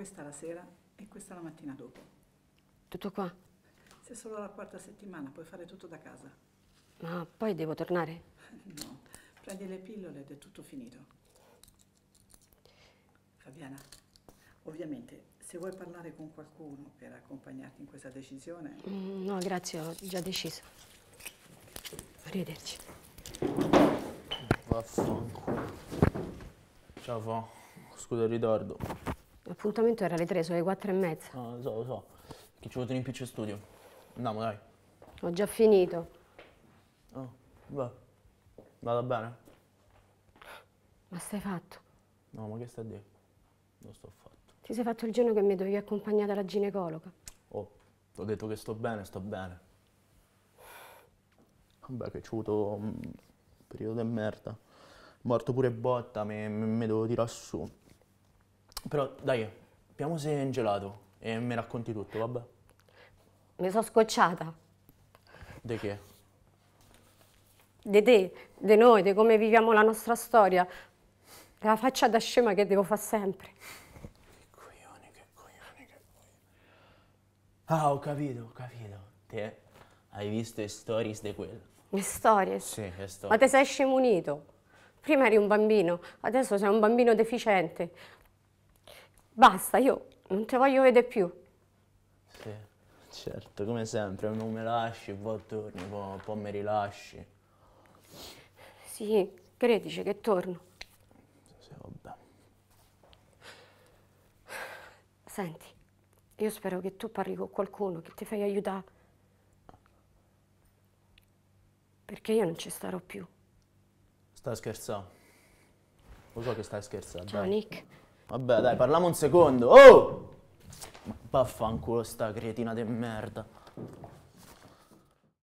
questa la sera e questa la mattina dopo. Tutto qua? Se solo la quarta settimana puoi fare tutto da casa. Ma ah, poi devo tornare? No, prendi le pillole ed è tutto finito. Fabiana, ovviamente se vuoi parlare con qualcuno per accompagnarti in questa decisione... Mm, no, grazie, ho già deciso. Arrivederci. Vaffanculo. Ciao, scusa il ritardo. L'appuntamento era alle 3, sono le 4 e mezza. No, ah, lo so, lo so. Che ci vuole tenere in più studio. Andiamo, dai. Ho già finito. Oh, ah, beh. Vada bene? Ma stai fatto? No, ma che stai a dire? Non sto fatto. Ti sei fatto il giorno che mi dovevi accompagnare alla ginecologa. Oh, ti ho detto che sto bene, sto bene. Vabbè, che ci ho avuto un mm, periodo di merda. Morto pure botta, mi, mi devo tirare su. Però dai, abbiamo se in gelato e mi racconti tutto, vabbè. Mi sono scocciata. De che? De te, de noi, di come viviamo la nostra storia. La faccia da scema che devo fare sempre. Che coglione, che coglione, che coglione. Ah, ho capito, ho capito. Te hai visto le stories di quello. Le storie? Sì, le storie. Ma te sei scemunito. Prima eri un bambino, adesso sei un bambino deficiente basta, io non te voglio vedere più. Sì, certo, come sempre, non me lasci, poi torni, poi, poi mi rilasci. Sì, credici che torno. Sì, vabbè. Senti, io spero che tu parli con qualcuno, che ti fai aiutare. Perché io non ci starò più. Sta scherzando? Lo so che stai scherzando. Ciao, dai. Nick. Vabbè, dai, parliamo un secondo. Oh! Ma vaffanculo sta cretina di merda.